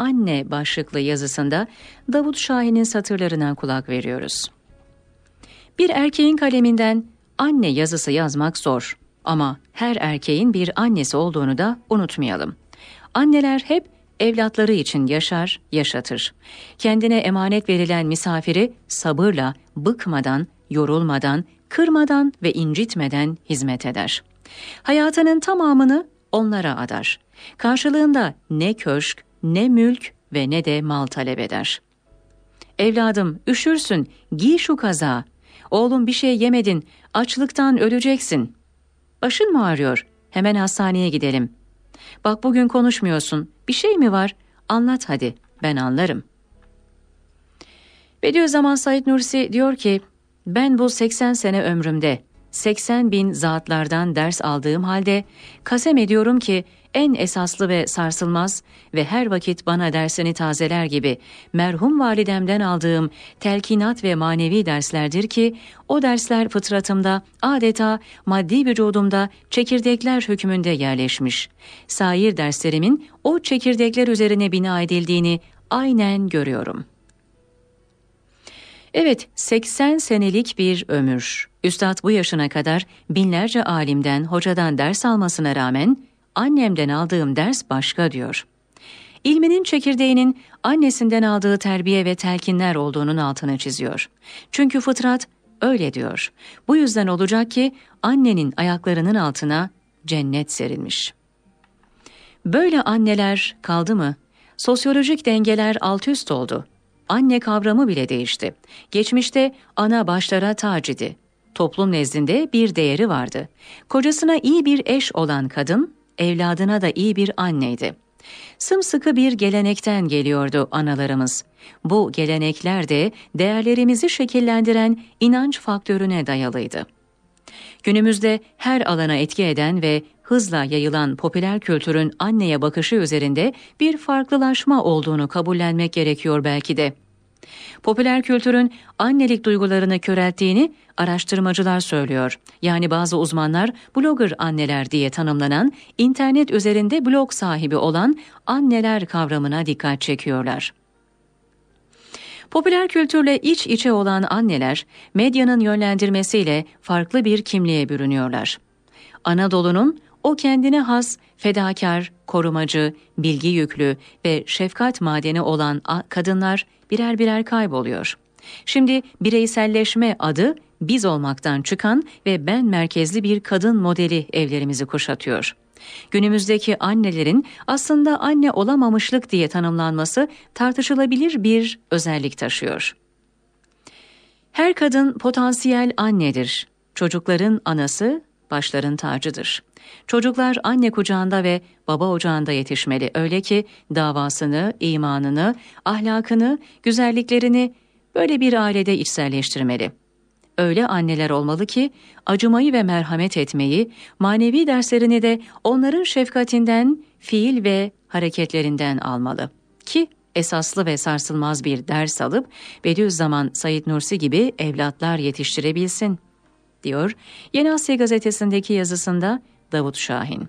Anne başlıklı yazısında Davut Şahin'in satırlarına kulak veriyoruz. Bir erkeğin kaleminden anne yazısı yazmak zor ama her erkeğin bir annesi olduğunu da unutmayalım. Anneler hep evlatları için yaşar, yaşatır. Kendine emanet verilen misafiri sabırla, bıkmadan, yorulmadan, kırmadan ve incitmeden hizmet eder. Hayatının tamamını onlara adar. Karşılığında ne köşk, ne mülk ve ne de mal talep eder. Evladım üşürsün, giy şu kaza. Oğlum bir şey yemedin, açlıktan öleceksin. Başın mı ağrıyor? Hemen hastaneye gidelim. Bak bugün konuşmuyorsun. Bir şey mi var? Anlat hadi. Ben anlarım. Bediüzzaman Said Nursi diyor ki, ben bu 80 sene ömrümde 80 bin zatlardan ders aldığım halde kasem ediyorum ki en esaslı ve sarsılmaz ve her vakit bana dersini tazeler gibi merhum validemden aldığım telkinat ve manevi derslerdir ki o dersler fıtratımda adeta maddi vücudumda çekirdekler hükmünde yerleşmiş. Sair derslerimin o çekirdekler üzerine bina edildiğini aynen görüyorum. Evet 80 senelik bir ömür. Üstad bu yaşına kadar binlerce alimden, hocadan ders almasına rağmen annemden aldığım ders başka diyor. İlminin çekirdeğinin annesinden aldığı terbiye ve telkinler olduğunun altını çiziyor. Çünkü fıtrat öyle diyor. Bu yüzden olacak ki annenin ayaklarının altına cennet serilmiş. Böyle anneler kaldı mı? Sosyolojik dengeler alt üst oldu. Anne kavramı bile değişti. Geçmişte ana başlara tacidi, toplum nezdinde bir değeri vardı. Kocasına iyi bir eş olan kadın, evladına da iyi bir anneydi. Sımsıkı bir gelenekten geliyordu analarımız. Bu gelenekler de değerlerimizi şekillendiren inanç faktörüne dayalıydı. Günümüzde her alana etki eden ve hızla yayılan popüler kültürün anneye bakışı üzerinde bir farklılaşma olduğunu kabullenmek gerekiyor belki de. Popüler kültürün annelik duygularını körelttiğini araştırmacılar söylüyor. Yani bazı uzmanlar blogger anneler diye tanımlanan internet üzerinde blog sahibi olan anneler kavramına dikkat çekiyorlar. Popüler kültürle iç içe olan anneler medyanın yönlendirmesiyle farklı bir kimliğe bürünüyorlar. Anadolu'nun o kendine has, fedakar, korumacı, bilgi yüklü ve şefkat madeni olan kadınlar birer birer kayboluyor. Şimdi bireyselleşme adı biz olmaktan çıkan ve ben merkezli bir kadın modeli evlerimizi kuşatıyor. Günümüzdeki annelerin aslında anne olamamışlık diye tanımlanması tartışılabilir bir özellik taşıyor. Her kadın potansiyel annedir. Çocukların anası başların tacıdır. Çocuklar anne kucağında ve baba ocağında yetişmeli öyle ki davasını, imanını, ahlakını, güzelliklerini böyle bir ailede içselleştirmeli. Öyle anneler olmalı ki acımayı ve merhamet etmeyi, manevi derslerini de onların şefkatinden, fiil ve hareketlerinden almalı ki esaslı ve sarsılmaz bir ders alıp Bediüzzaman Said Nursi gibi evlatlar yetiştirebilsin.'' diyor Yeni Asya gazetesindeki yazısında Davut Şahin.